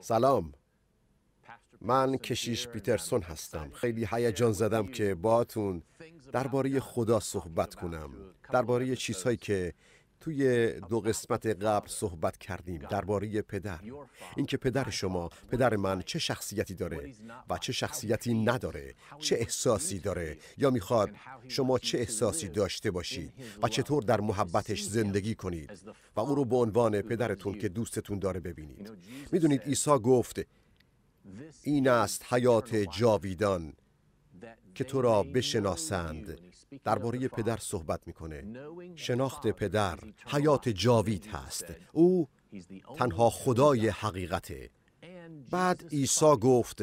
سلام من کشیش پیترسون هستم خیلی هیجان زدم که باتون درباره خدا صحبت کنم درباره چیزهایی که توی دو قسمت قبل صحبت کردیم درباره پدر اینکه پدر شما پدر من چه شخصیتی داره و چه شخصیتی نداره چه احساسی داره یا میخواد شما چه احساسی داشته باشید و چطور در محبتش زندگی کنید و او رو به عنوان پدرتون که دوستتون داره ببینید میدونید عیسی گفت این است حیات جاویدان که تو را بشناسند درباره پدر صحبت میکنه شناخت پدر حیات جاوید هست او تنها خدای حقیقته بعد عیسی گفت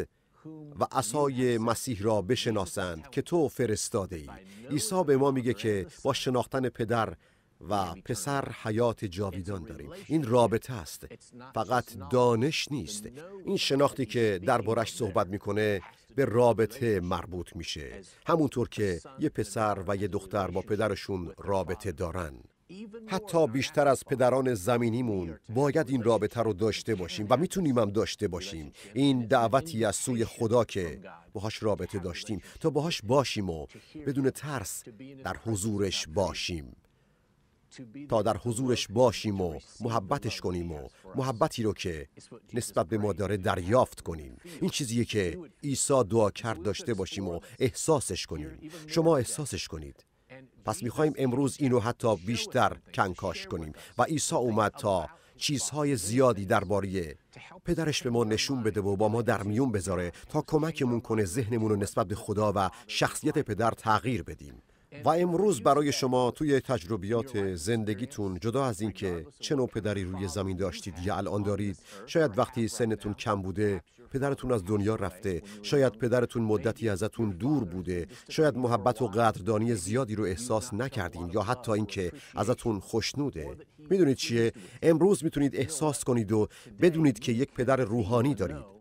و عصای مسیح را بشناسند که تو فرستاده ای عیسی به ما میگه که با شناختن پدر و پسر حیات جاویدان داریم این رابطه است فقط دانش نیست این شناختی که دربارش صحبت میکنه به رابطه مربوط میشه همونطور که یه پسر و یه دختر با پدرشون رابطه دارن حتی بیشتر از پدران زمینیمون باید این رابطه رو داشته باشیم و میتونیم هم داشته باشیم این دعوتی از سوی خدا که باهاش رابطه داشتیم تا باهاش باشیم و بدون ترس در حضورش باشیم تا در حضورش باشیم و محبتش کنیم و محبتی رو که نسبت به ما داره دریافت کنیم این چیزیه که عیسی دعا کرد داشته باشیم و احساسش کنیم شما احساسش کنید پس میخوایم امروز اینو حتی بیشتر کنکاش کنیم و عیسی اومد تا چیزهای زیادی درباره پدرش به ما نشون بده و با ما در میون بذاره تا کمکمون کنه ذهنمون رو نسبت به خدا و شخصیت پدر تغییر بدیم و امروز برای شما توی تجربیات زندگیتون جدا از اینکه چه نوع پدری روی زمین داشتید یا الان دارید شاید وقتی سنتون کم بوده پدرتون از دنیا رفته شاید پدرتون مدتی ازتون دور بوده شاید محبت و قدردانی زیادی رو احساس نکردین یا حتی اینکه ازتون خوشنوده میدونید چیه امروز میتونید احساس کنید و بدونید که یک پدر روحانی دارید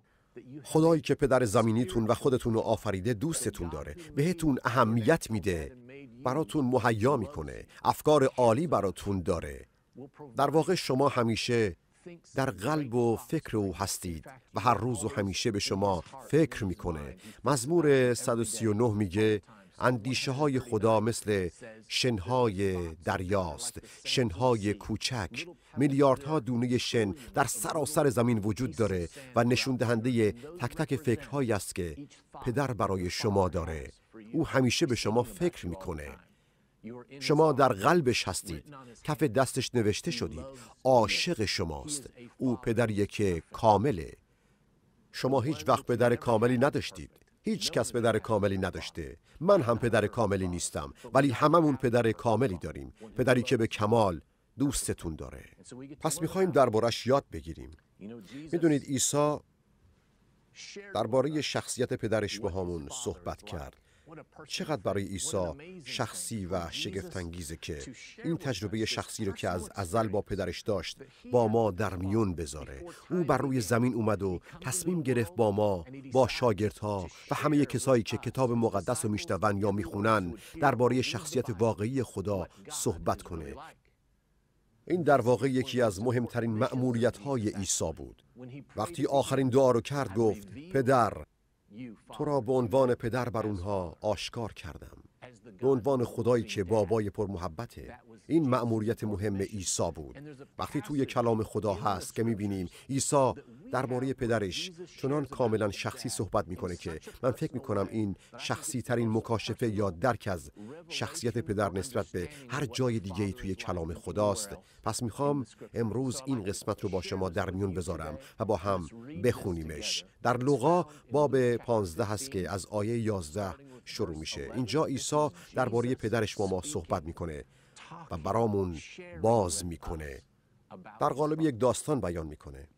خدایی که پدر زمینیتون و خودتون رو آفریده دوستتون داره بهتون اهمیت میده براتون مهیا میکنه افکار عالی براتون داره در واقع شما همیشه در قلب و فکر او هستید و هر روز و همیشه به شما فکر میکنه مزمور 139 میگه اندیشه های خدا مثل شنهای دریاست شنهای کوچک میلیاردها دونه شن در سراسر زمین وجود داره و نشون دهنده تک تک فکرهایی است که پدر برای شما داره او همیشه به شما فکر میکنه شما در قلبش هستید کف دستش نوشته شدید عاشق شماست او پدریه که کامله شما هیچ وقت پدر کاملی نداشتید هیچ کس پدر کاملی نداشته من هم پدر کاملی نیستم ولی هممون پدر کاملی داریم پدری که به کمال دوستتون داره پس میخوایم دربارش یاد بگیریم میدونید عیسی درباره شخصیت پدرش با همون صحبت کرد چقدر برای عیسی شخصی و شگفتانگیزه که این تجربه شخصی رو که از ازل با پدرش داشت با ما در میون بذاره او بر روی زمین اومد و تصمیم گرفت با ما با شاگردها و همه کسایی که کتاب مقدس رو میشنون یا میخونن درباره شخصیت واقعی خدا صحبت کنه این در واقع یکی از مهمترین مأموریت‌های های عیسی بود وقتی آخرین دعا رو کرد گفت پدر تو را به عنوان پدر بر اونها آشکار کردم به عنوان خدایی که بابای پرمحبته این مأموریت مهم عیسی بود وقتی توی کلام خدا هست که میبینیم عیسی درباره پدرش چنان کاملا شخصی صحبت میکنه که من فکر میکنم این شخصی ترین مکاشفه یا درک از شخصیت پدر نسبت به هر جای دیگه ای توی کلام خداست پس میخوام امروز این قسمت رو با شما در میون بذارم و با هم بخونیمش در لغا باب 15 هست که از آیه 11 شروع میشه اینجا عیسی درباره پدرش با ما صحبت میکنه و برامون باز میکنه در قالب یک داستان بیان میکنه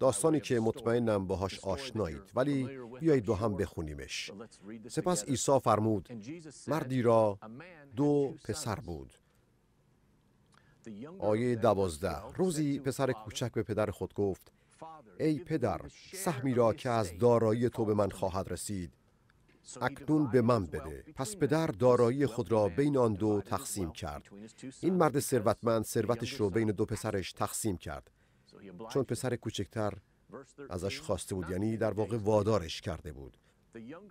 داستانی که مطمئنم باهاش آشنایید ولی بیایید با هم بخونیمش سپس عیسی فرمود مردی را دو پسر بود آیه دوازده روزی پسر کوچک به پدر خود گفت ای پدر سهمی را که از دارایی تو به من خواهد رسید اکنون به من بده پس پدر دارایی خود را بین آن دو تقسیم کرد این مرد ثروتمند ثروتش را بین دو پسرش تقسیم کرد چون پسر کوچکتر ازش خواسته بود یعنی در واقع وادارش کرده بود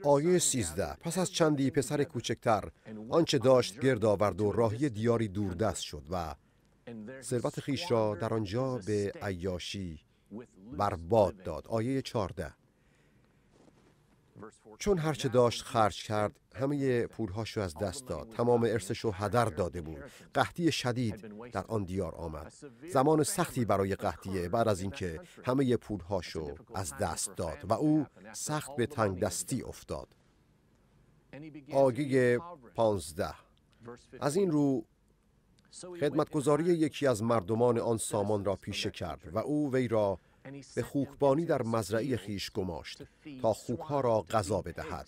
آیه سیزده. پس از چندی پسر کوچکتر آنچه داشت گرد آورد و راهی دیاری دوردست شد و ثروت خیش را در آنجا به عیاشی برباد داد آیه چارده. چون هرچه داشت خرج کرد همه هاشو از دست داد تمام رو هدر داده بود قحطی شدید در آن دیار آمد زمان سختی برای قحطی بعد از اینکه همه رو از دست داد و او سخت به تنگ دستی افتاد آگی پانزده از این رو خدمتگذاری یکی از مردمان آن سامان را پیشه کرد و او وی را به خوکبانی در مزرعه خیش گماشت تا خوکها را غذا بدهد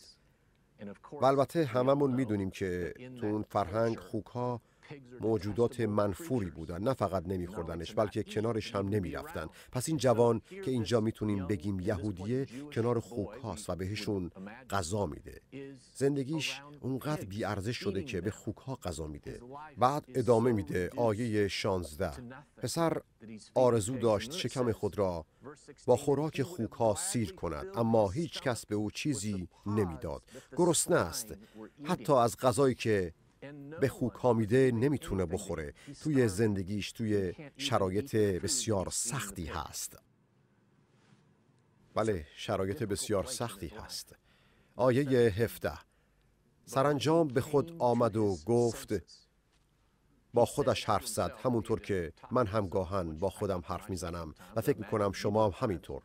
و البته هممون میدونیم که تو فرهنگ خوکها موجودات منفوری بودن نه فقط نمیخوردنش بلکه کنارش هم نمیرفتن پس این جوان که اینجا میتونیم بگیم یهودیه کنار خوک هاست و بهشون غذا میده زندگیش اونقدر بیارزش شده که به خوک ها غذا میده بعد ادامه میده آیه 16 پسر آرزو داشت شکم خود را با خوراک خوک ها سیر کند اما هیچ کس به او چیزی نمیداد گرسنه است حتی از غذایی که به خوک کامیده نمیتونه بخوره توی زندگیش توی شرایط بسیار سختی هست بله شرایط بسیار سختی هست آیه هفته سرانجام به خود آمد و گفت با خودش حرف زد همونطور که من گاهن با خودم حرف میزنم و فکر میکنم شما هم همینطور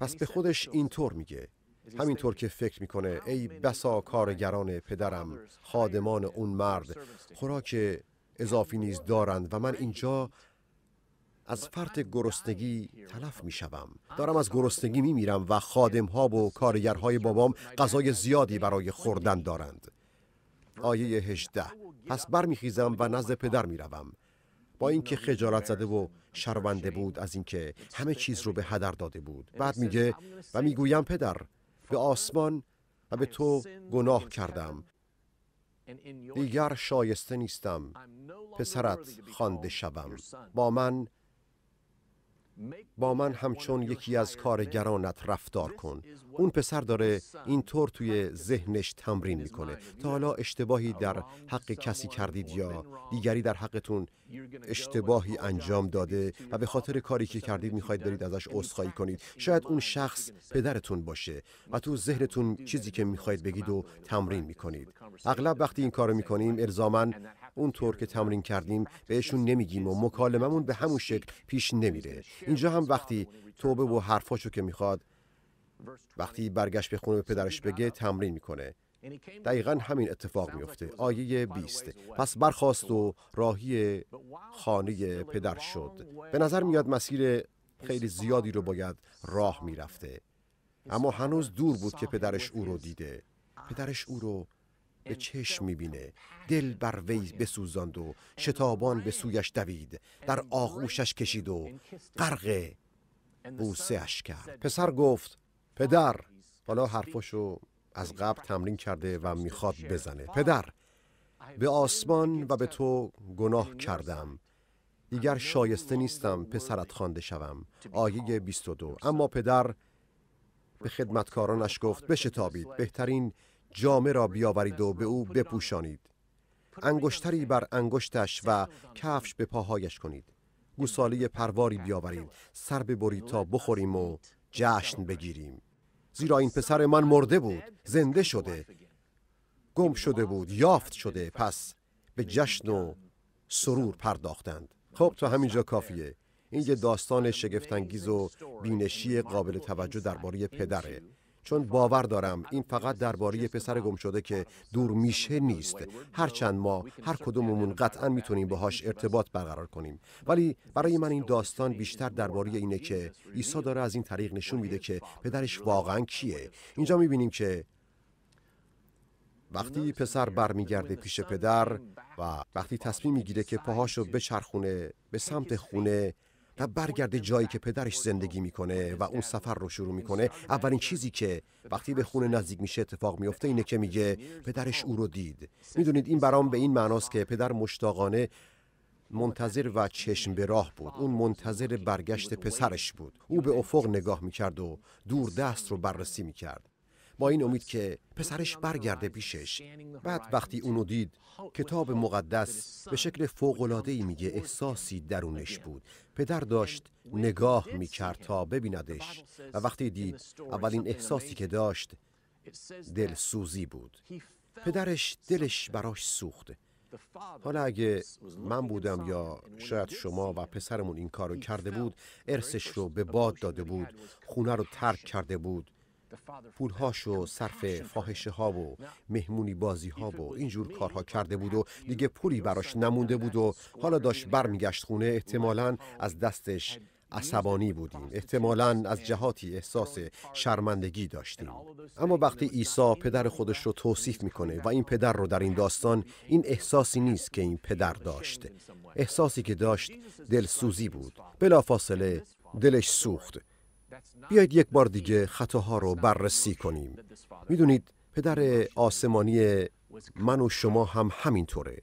پس به خودش اینطور میگه همینطور که فکر میکنه ای بسا کارگران پدرم خادمان اون مرد خوراک اضافی نیز دارند و من اینجا از فرط گرسنگی تلف می شوم. دارم از گرسنگی می میرم و خادم ها و کارگرهای بابام غذای زیادی برای خوردن دارند. آیه 18 پس برمیخیزم و نزد پدر می روم. با اینکه خجالت زده و شرمنده بود از اینکه همه چیز رو به هدر داده بود. بعد میگه و میگویم پدر به آسمان و به تو گناه کردم دیگر شایسته نیستم پسرت خوانده شوم با من با من همچون یکی از کارگرانت رفتار کن اون پسر داره اینطور توی ذهنش تمرین میکنه تا حالا اشتباهی در حق کسی کردید یا دیگری در حقتون اشتباهی انجام داده و به خاطر کاری که کردید میخواید برید ازش عذرخواهی کنید شاید اون شخص پدرتون باشه و تو ذهنتون چیزی که میخواید بگید و تمرین میکنید اغلب وقتی این کارو میکنیم اون طور که تمرین کردیم بهشون نمیگیم و مکالممون به همون شکل پیش نمیره اینجا هم وقتی توبه و حرفاشو که میخواد وقتی برگشت به خونه به پدرش بگه تمرین میکنه دقیقا همین اتفاق میفته آیه 20 پس برخواست و راهی خانه پدر شد به نظر میاد مسیر خیلی زیادی رو باید راه میرفته اما هنوز دور بود که پدرش او رو دیده پدرش او رو به چشم میبینه دل بر وی بسوزاند و شتابان به سویش دوید در آغوشش کشید و غرق اش کرد پسر گفت پدر حالا حرفاشو از قبل تمرین کرده و میخواد بزنه پدر به آسمان و به تو گناه کردم دیگر شایسته نیستم پسرت خوانده شوم آیه 22 اما پدر به خدمتکارانش گفت بشتابید بهترین جامه را بیاورید و به او بپوشانید انگشتری بر انگشتش و کفش به پاهایش کنید گوساله پرواری بیاورید سر ببرید تا بخوریم و جشن بگیریم زیرا این پسر من مرده بود زنده شده گم شده بود یافت شده پس به جشن و سرور پرداختند خب تا همینجا کافیه این یه داستان شگفتانگیز و بینشی قابل توجه درباره پدره چون باور دارم این فقط درباره پسر گم شده که دور میشه نیست هرچند ما هر کدوممون قطعا میتونیم باهاش ارتباط برقرار کنیم ولی برای من این داستان بیشتر درباره اینه که عیسی داره از این طریق نشون میده که پدرش واقعا کیه اینجا میبینیم که وقتی پسر برمیگرده پیش پدر و وقتی تصمیم میگیره که پاهاشو بچرخونه به سمت خونه و برگرده جایی که پدرش زندگی میکنه و اون سفر رو شروع میکنه اولین چیزی که وقتی به خونه نزدیک میشه اتفاق میفته اینه که میگه پدرش او رو دید میدونید این برام به این معناست که پدر مشتاقانه منتظر و چشم به راه بود اون منتظر برگشت پسرش بود او به افق نگاه میکرد و دور دست رو بررسی میکرد با این امید که پسرش برگرده پیشش بعد وقتی اونو دید کتاب مقدس به شکل ای میگه احساسی درونش بود پدر داشت نگاه میکرد تا ببیندش و وقتی دید اولین احساسی که داشت دلسوزی بود پدرش دلش براش سوخت حالا اگه من بودم یا شاید شما و پسرمون این کار رو کرده بود ارسش رو به باد داده بود خونه رو ترک کرده بود و صرف فاحشه ها و مهمونی بازی ها و اینجور کارها کرده بود و دیگه پولی براش نمونده بود و حالا داشت برمیگشت خونه احتمالا از دستش عصبانی بودیم احتمالا از جهاتی احساس شرمندگی داشتیم اما وقتی عیسی پدر خودش رو توصیف میکنه و این پدر رو در این داستان این احساسی نیست که این پدر داشت احساسی که داشت دلسوزی بود بلافاصله دلش سوخت بیایید یک بار دیگه خطاها رو بررسی کنیم میدونید پدر آسمانی من و شما هم همینطوره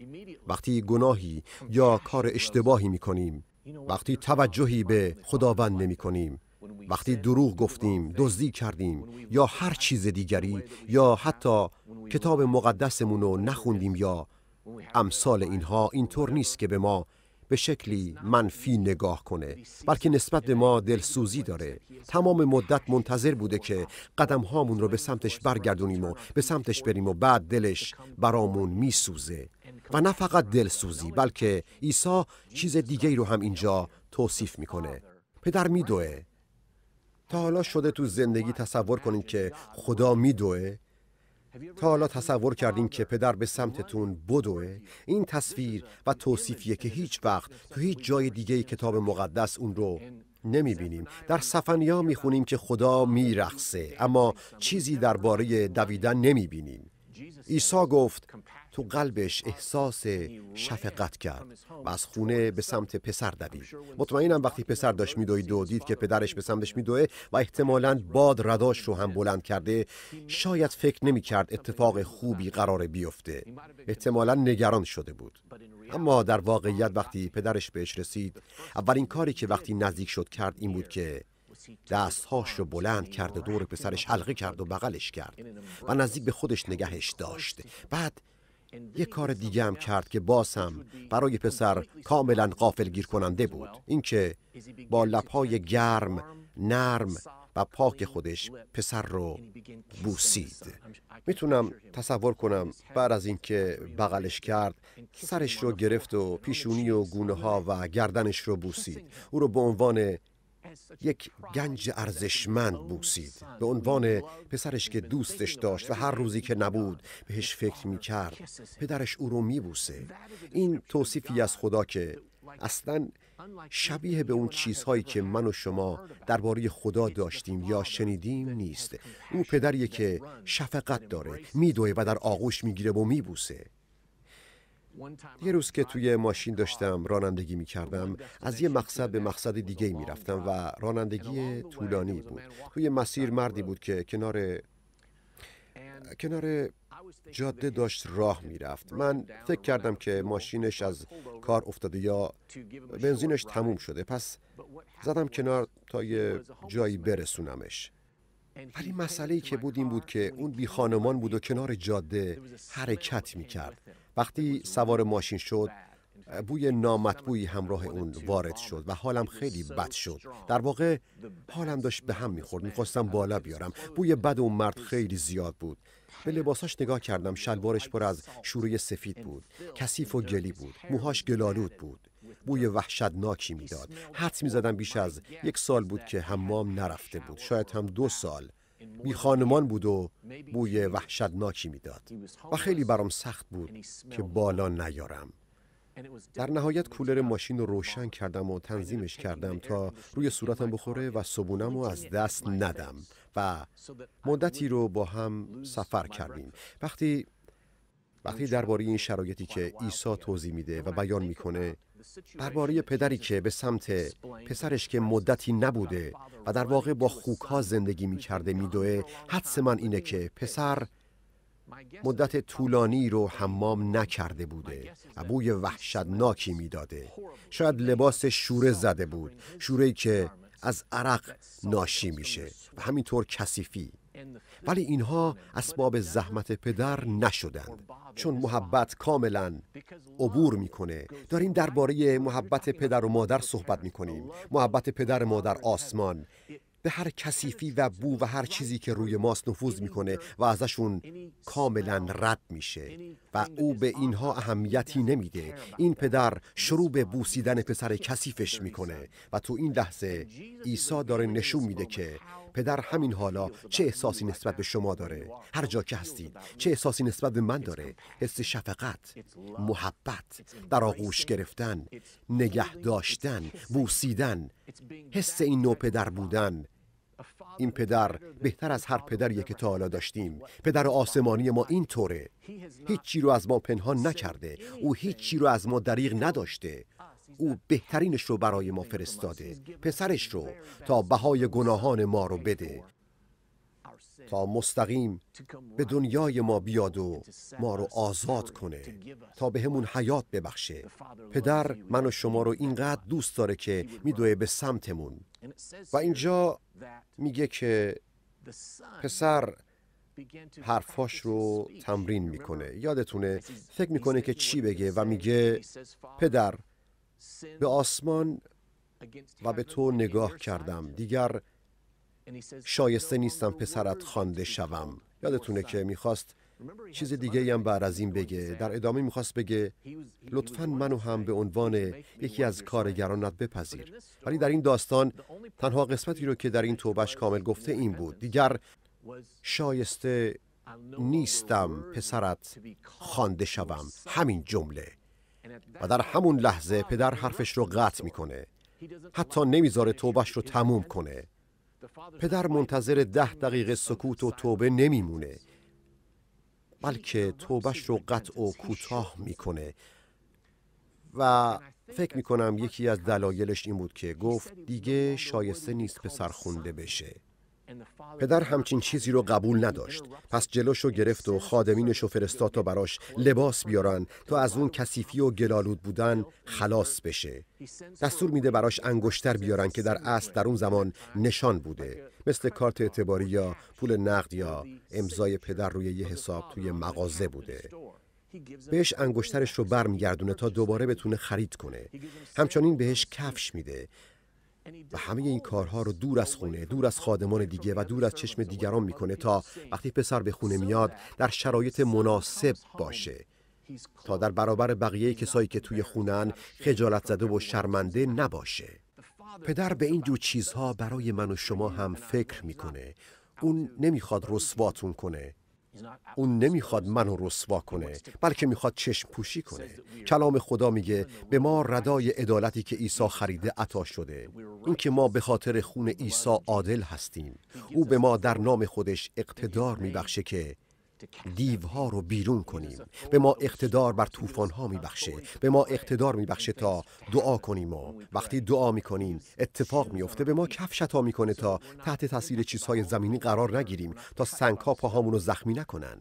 وقتی گناهی یا کار اشتباهی میکنیم وقتی توجهی به خداوند نمی کنیم وقتی دروغ گفتیم، دزدی کردیم یا هر چیز دیگری یا حتی کتاب مقدسمون رو نخوندیم یا امثال اینها اینطور نیست که به ما به شکلی منفی نگاه کنه بلکه نسبت به ما دلسوزی داره تمام مدت منتظر بوده که قدم هامون رو به سمتش برگردونیم و به سمتش بریم و بعد دلش برامون میسوزه و نه فقط دلسوزی بلکه عیسی چیز دیگه ای رو هم اینجا توصیف کنه. پدر میدوه تا حالا شده تو زندگی تصور کنید که خدا میدوه تا حالا تصور کردین که پدر به سمتتون بدوه؟ این تصویر و توصیفیه که هیچ وقت تو هیچ جای دیگه کتاب مقدس اون رو نمی بینیم. در سفنیا می خونیم که خدا می رخصه. اما چیزی درباره دویدن نمی بینیم. عیسی گفت تو قلبش احساس شفقت کرد و از خونه به سمت پسر دوید مطمئنم وقتی پسر داشت میدوید و دید که پدرش به سمتش میدوه و احتمالا باد رداش رو هم بلند کرده شاید فکر نمی کرد اتفاق خوبی قرار بیفته احتمالا نگران شده بود اما در واقعیت وقتی پدرش بهش رسید اولین کاری که وقتی نزدیک شد کرد این بود که دستهاش رو بلند کرد و دور پسرش حلقه کرد و بغلش کرد و نزدیک به خودش نگهش داشت بعد یه کار دیگه هم کرد که باسم برای پسر کاملا قافل گیر کننده بود اینکه با لبهای گرم نرم و پاک خودش پسر رو بوسید میتونم تصور کنم بعد از اینکه بغلش کرد سرش رو گرفت و پیشونی و گونه ها و گردنش رو بوسید او رو به عنوان یک گنج ارزشمند بوسید به عنوان پسرش که دوستش داشت و هر روزی که نبود بهش فکر می کرد پدرش او رو می بوسه این توصیفی از خدا که اصلا شبیه به اون چیزهایی که من و شما درباره خدا داشتیم یا شنیدیم نیست او پدریه که شفقت داره میدوه و در آغوش میگیره و میبوسه یه روز که توی ماشین داشتم رانندگی می کردم از یه مقصد به مقصد دیگه می رفتم و رانندگی طولانی بود توی مسیر مردی بود که کنار کنار جاده داشت راه رفت من فکر کردم که ماشینش از کار افتاده یا بنزینش تموم شده پس زدم کنار تا یه جایی برسونمش ولی مسئله ای که بود این بود که اون بی خانمان بود و کنار جاده حرکت می کرد وقتی سوار ماشین شد بوی نامطبوعی همراه اون وارد شد و حالم خیلی بد شد در واقع حالم داشت به هم میخورد میخواستم بالا بیارم بوی بد اون مرد خیلی زیاد بود به لباساش نگاه کردم شلوارش پر از شوره سفید بود کثیف و گلی بود موهاش گلالود بود بوی وحشتناکی میداد حد میزدم بیش از یک سال بود که حمام نرفته بود شاید هم دو سال بی خانمان بود و بوی وحشتناکی میداد و خیلی برام سخت بود که بالا نیارم در نهایت کولر ماشین رو روشن کردم و تنظیمش کردم تا روی صورتم بخوره و صبونم رو از دست ندم و مدتی رو با هم سفر کردیم وقتی وقتی درباره این شرایطی که عیسی توضیح میده و بیان میکنه درباره پدری که به سمت پسرش که مدتی نبوده و در واقع با خوکها زندگی می کرده می دوه حدس من اینه که پسر مدت طولانی رو حمام نکرده بوده و بوی وحشتناکی میداده شاید لباس شوره زده بود شوره که از عرق ناشی میشه و همینطور کثیفی ولی اینها اسباب زحمت پدر نشدند چون محبت کاملا عبور میکنه داریم درباره محبت پدر و مادر صحبت میکنیم محبت پدر مادر آسمان به هر کثیفی و بو و هر چیزی که روی ماست نفوذ میکنه و ازشون کاملا رد میشه و او به اینها اهمیتی نمیده این پدر شروع به بوسیدن پسر کثیفش میکنه و تو این لحظه عیسی داره نشون میده که پدر همین حالا چه احساسی نسبت به شما داره هر جا که هستید چه احساسی نسبت به من داره حس شفقت محبت در آغوش گرفتن نگه داشتن بوسیدن حس این نوع پدر بودن این پدر بهتر از هر پدری که تا حالا داشتیم پدر آسمانی ما این طوره هیچی رو از ما پنهان نکرده او هیچی رو از ما دریغ نداشته او بهترینش رو برای ما فرستاده پسرش رو تا بهای گناهان ما رو بده تا مستقیم به دنیای ما بیاد و ما رو آزاد کنه تا به همون حیات ببخشه پدر من و شما رو اینقدر دوست داره که میدوه به سمتمون و اینجا میگه که پسر حرفاش رو تمرین میکنه یادتونه فکر میکنه که چی بگه و میگه پدر به آسمان و به تو نگاه کردم دیگر شایسته نیستم پسرت خوانده شوم یادتونه که میخواست چیز دیگه هم بعد از این بگه در ادامه میخواست بگه لطفا منو هم به عنوان یکی از کارگرانت بپذیر ولی در این داستان تنها قسمتی رو که در این توبش کامل گفته این بود دیگر شایسته نیستم پسرت خوانده شوم همین جمله و در همون لحظه پدر حرفش رو قطع میکنه حتی نمیذاره توبش رو تموم کنه پدر منتظر ده دقیقه سکوت و توبه نمیمونه بلکه توبش رو قطع و کوتاه میکنه و فکر میکنم یکی از دلایلش این بود که گفت دیگه شایسته نیست پسر خونده بشه پدر همچین چیزی رو قبول نداشت پس جلوش رو گرفت و خادمینش رو فرستاد تا براش لباس بیارن تا از اون کثیفی و گلالود بودن خلاص بشه دستور میده براش انگشتر بیارن که در اصل در اون زمان نشان بوده مثل کارت اعتباری یا پول نقد یا امضای پدر روی یه حساب توی مغازه بوده بهش انگشترش رو برمیگردونه تا دوباره بتونه خرید کنه همچنین بهش کفش میده و همه این کارها رو دور از خونه دور از خادمان دیگه و دور از چشم دیگران میکنه تا وقتی پسر به خونه میاد در شرایط مناسب باشه تا در برابر بقیه کسایی که توی خونن خجالت زده و شرمنده نباشه پدر به این چیزها برای من و شما هم فکر میکنه اون نمیخواد رسواتون کنه اون نمیخواد منو رسوا کنه بلکه میخواد چشم پوشی کنه کلام خدا میگه به ما ردای عدالتی که عیسی خریده عطا شده که ما به خاطر خون عیسی عادل هستیم او به ما در نام خودش اقتدار میبخشه که دیوها رو بیرون کنیم به ما اقتدار بر طوفان ها میبخشه به ما اقتدار میبخشه تا دعا کنیم و وقتی دعا کنیم اتفاق میفته به ما کفشتا میکنه تا تحت تاثیر چیزهای زمینی قرار نگیریم تا سنگ ها پاهامون رو زخمی نکنن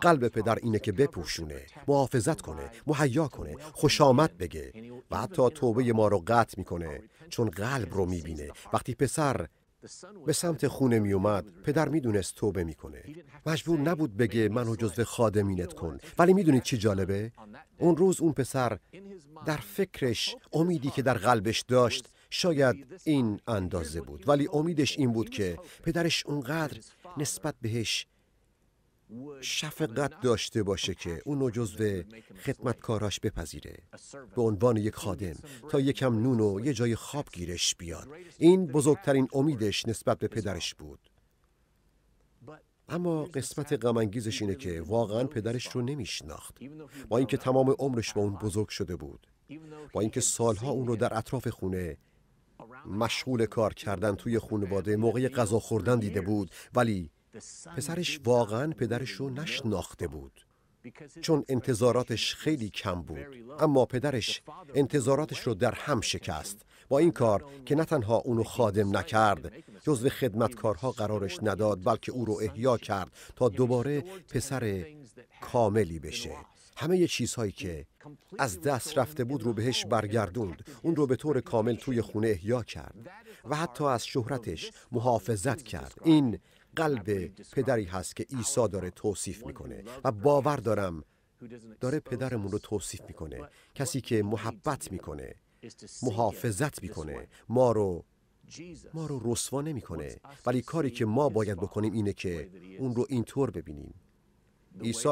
قلب پدر اینه که بپوشونه محافظت کنه مهیا کنه خوش آمد بگه و حتی توبه ما رو قطع میکنه چون قلب رو میبینه وقتی پسر به سمت خونه می اومد پدر میدونست توبه میکنه مجبور نبود بگه منو جزو خادمینت کن ولی میدونید چی جالبه اون روز اون پسر در فکرش امیدی که در قلبش داشت شاید این اندازه بود ولی امیدش این بود که پدرش اونقدر نسبت بهش شفقت داشته باشه که اونو خدمت خدمتکاراش بپذیره به عنوان یک خادم تا یکم نون و یه جای خواب گیرش بیاد این بزرگترین امیدش نسبت به پدرش بود اما قسمت غمانگیزش اینه که واقعا پدرش رو نمیشناخت با اینکه تمام عمرش با اون بزرگ شده بود با اینکه سالها اون رو در اطراف خونه مشغول کار کردن توی خونواده موقع غذا خوردن دیده بود ولی پسرش واقعا پدرش رو نشناخته بود چون انتظاراتش خیلی کم بود اما پدرش انتظاراتش رو در هم شکست با این کار که نه تنها اونو خادم نکرد جزو خدمتکارها قرارش نداد بلکه او رو احیا کرد تا دوباره پسر کاملی بشه همه چیزهایی که از دست رفته بود رو بهش برگردوند اون رو به طور کامل توی خونه احیا کرد و حتی از شهرتش محافظت کرد این قلب پدری هست که عیسی داره توصیف میکنه و باور دارم داره پدرمون رو توصیف میکنه کسی که محبت میکنه محافظت میکنه ما رو ما رو رسوا نمیکنه ولی کاری که ما باید بکنیم اینه که اون رو اینطور ببینیم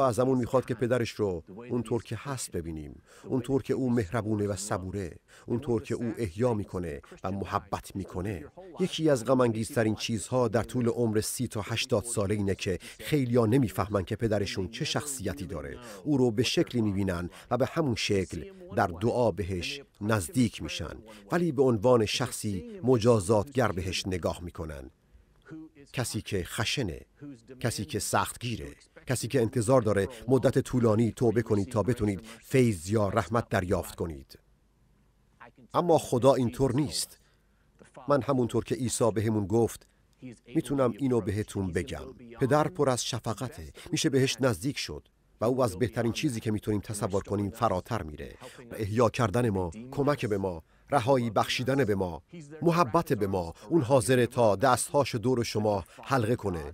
از همون میخواد که پدرش رو اونطور که هست ببینیم اونطور که او مهربونه و صبوره اونطور که او احیا میکنه و محبت میکنه یکی از غم چیزها در طول عمر سی تا هشتاد ساله اینه که خیلیا نمیفهمن که پدرشون چه شخصیتی داره او رو به شکلی میبینن و به همون شکل در دعا بهش نزدیک میشن ولی به عنوان شخصی مجازاتگر بهش نگاه میکنن کسی که خشنه کسی که سختگیره کسی که انتظار داره مدت طولانی توبه کنید تا بتونید فیض یا رحمت دریافت کنید اما خدا اینطور نیست من همونطور که عیسی بهمون گفت میتونم اینو بهتون بگم پدر پر از شفقته میشه بهش نزدیک شد و او از بهترین چیزی که میتونیم تصور کنیم فراتر میره احیا کردن ما کمک به ما رهایی بخشیدن به ما محبت به ما اون حاضره تا دستهاش دور شما حلقه کنه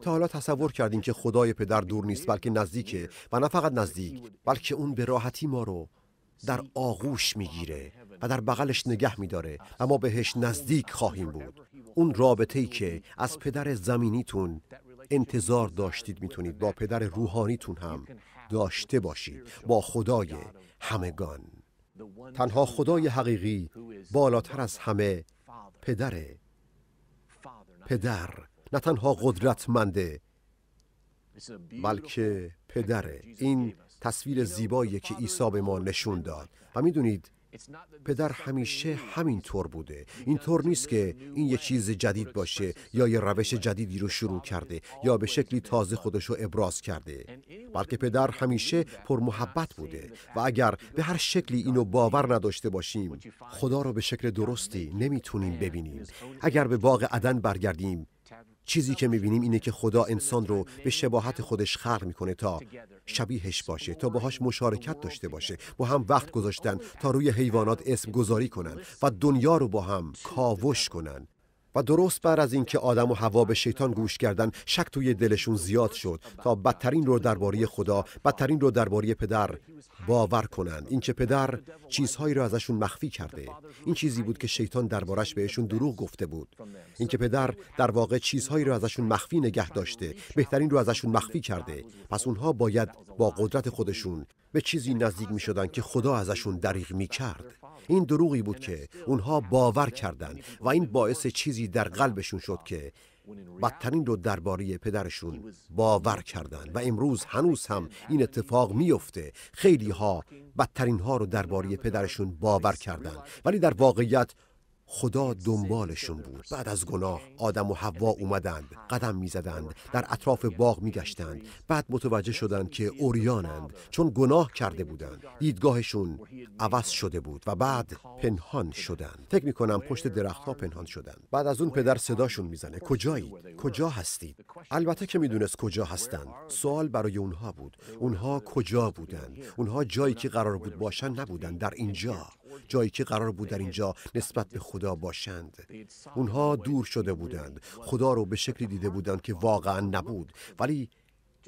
تا حالا تصور کردیم که خدای پدر دور نیست بلکه نزدیکه و نه فقط نزدیک بلکه اون به راحتی ما رو در آغوش میگیره و در بغلش نگه میداره و ما بهش نزدیک خواهیم بود اون رابطه‌ای که از پدر زمینیتون انتظار داشتید میتونید با پدر روحانیتون هم داشته باشید با خدای همگان تنها خدای حقیقی بالاتر از همه پدر پدر نه تنها قدرتمنده بلکه پدره این تصویر زیبایی که عیسی به ما نشون داد و میدونید پدر همیشه همین طور بوده طور نیست که این یه چیز جدید باشه یا یه روش جدیدی رو شروع کرده یا به شکلی تازه خودش ابراز کرده بلکه پدر همیشه پر محبت بوده و اگر به هر شکلی اینو باور نداشته باشیم خدا رو به شکل درستی نمیتونیم ببینیم اگر به باغ عدن برگردیم چیزی که میبینیم اینه که خدا انسان رو به شباهت خودش خلق میکنه تا شبیهش باشه تا باهاش مشارکت داشته باشه با هم وقت گذاشتن تا روی حیوانات اسم گذاری کنن و دنیا رو با هم کاوش کنن و درست بر از اینکه آدم و هوا به شیطان گوش کردن شک توی دلشون زیاد شد تا بدترین رو درباره خدا بدترین رو درباره پدر باور کنند اینکه پدر چیزهایی را ازشون مخفی کرده این چیزی بود که شیطان دربارش بهشون دروغ گفته بود اینکه پدر در واقع چیزهایی را ازشون مخفی نگه داشته بهترین رو ازشون مخفی کرده پس اونها باید با قدرت خودشون به چیزی نزدیک می شدن که خدا ازشون دریغ می کرد این دروغی بود که اونها باور کردند و این باعث چیزی در قلبشون شد که بدترین رو درباره پدرشون باور کردند و امروز هنوز هم این اتفاق میفته خیلی ها بدترین ها رو درباره پدرشون باور کردند ولی در واقعیت خدا دنبالشون بود بعد از گناه آدم و حوا اومدند قدم میزدند در اطراف یعنی باغ میگشتند یعنی بعد متوجه یعنی شدند که اوریانند چون گناه کرده بودند دیدگاهشون عوض شده بود و بعد پنهان شدند فکر میکنم پشت درختها پنهان شدند بعد از اون پدر صداشون میزنه کجایید کجا هستید البته که میدونست کجا هستند سوال برای اونها بود اونها کجا بودند اونها جایی که قرار بود باشن نبودند در اینجا جایی که قرار بود در اینجا نسبت به خدا باشند اونها دور شده بودند خدا رو به شکلی دیده بودند که واقعا نبود ولی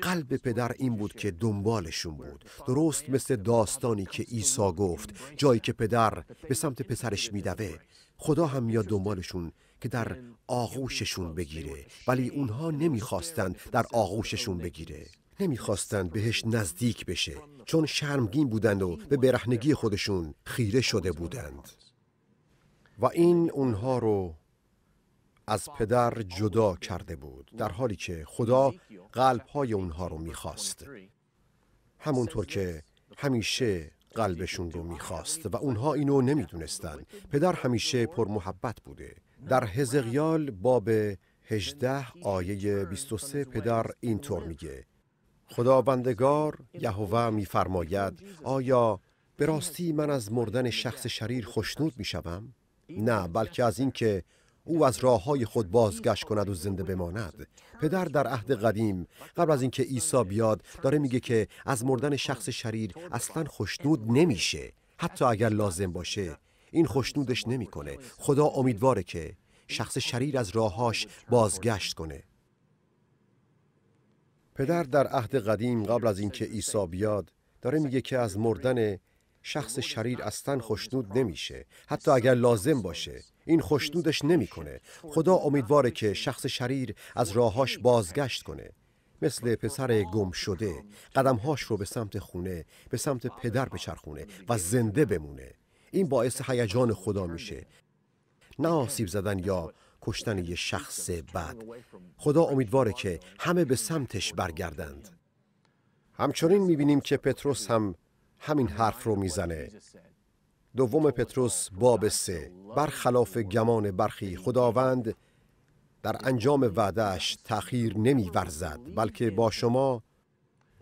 قلب پدر این بود که دنبالشون بود درست مثل داستانی که عیسی گفت جایی که پدر به سمت پسرش میدوه خدا هم میاد دنبالشون که در آغوششون بگیره ولی اونها نمیخواستند در آغوششون بگیره نمیخواستند بهش نزدیک بشه چون شرمگین بودند و به برهنگی خودشون خیره شده بودند و این اونها رو از پدر جدا کرده بود در حالی که خدا قلبهای اونها رو میخواست همونطور که همیشه قلبشون رو میخواست و اونها اینو نمیدونستن پدر همیشه پر محبت بوده در هزقیال باب 18 آیه 23 پدر اینطور میگه خداوندگار یهوه میفرماید آیا به راستی من از مردن شخص شریر خشنود می نه بلکه از اینکه او از راه های خود بازگشت کند و زنده بماند پدر در عهد قدیم قبل از اینکه عیسی بیاد داره میگه که از مردن شخص شریر اصلا خشنود نمیشه حتی اگر لازم باشه این خشنودش نمیکنه خدا امیدواره که شخص شریر از راهاش بازگشت کنه پدر در عهد قدیم قبل از اینکه عیسی بیاد داره میگه که از مردن شخص شریر اصلا خوشنود نمیشه حتی اگر لازم باشه این خوشنودش نمیکنه خدا امیدواره که شخص شریر از راهاش بازگشت کنه مثل پسر گم شده قدمهاش رو به سمت خونه به سمت پدر بچرخونه و زنده بمونه این باعث هیجان خدا میشه نه آسیب زدن یا کشتن یه شخص بد خدا امیدواره که همه به سمتش برگردند همچنین میبینیم که پتروس هم همین حرف رو میزنه دوم پتروس باب سه برخلاف گمان برخی خداوند در انجام وعدهش تأخیر نمی ورزد بلکه با شما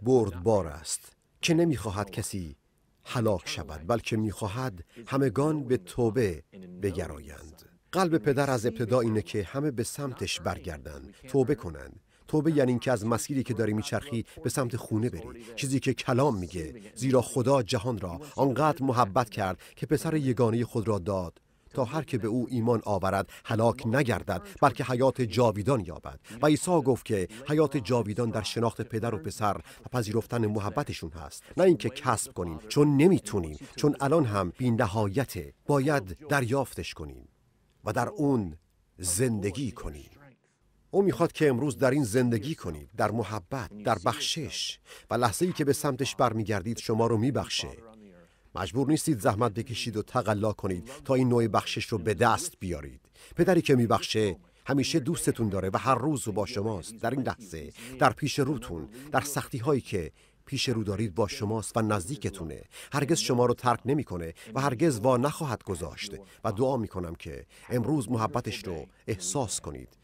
بردبار است که نمیخواهد کسی هلاک شود بلکه میخواهد همگان به توبه بگرایند قلب پدر از ابتدا اینه که همه به سمتش برگردن توبه کنن توبه یعنی اینکه از مسیری که داری میچرخی به سمت خونه بری چیزی که کلام میگه زیرا خدا جهان را آنقدر محبت کرد که پسر یگانه خود را داد تا هر که به او ایمان آورد هلاک نگردد بلکه حیات جاویدان یابد و عیسی گفت که حیات جاویدان در شناخت پدر و پسر و پذیرفتن محبتشون هست نه اینکه کسب کنیم چون نمیتونیم چون الان هم بی‌نهایت باید دریافتش کنیم و در اون زندگی کنید او میخواد که امروز در این زندگی کنید در محبت در بخشش و لحظه ای که به سمتش برمیگردید شما رو میبخشه مجبور نیستید زحمت بکشید و تقلا کنید تا این نوع بخشش رو به دست بیارید پدری که میبخشه همیشه دوستتون داره و هر روز با شماست در این لحظه در پیش روتون در سختی هایی که پیش رو دارید با شماست و نزدیکتونه هرگز شما رو ترک نمیکنه و هرگز وا نخواهد گذاشت و دعا میکنم که امروز محبتش رو احساس کنید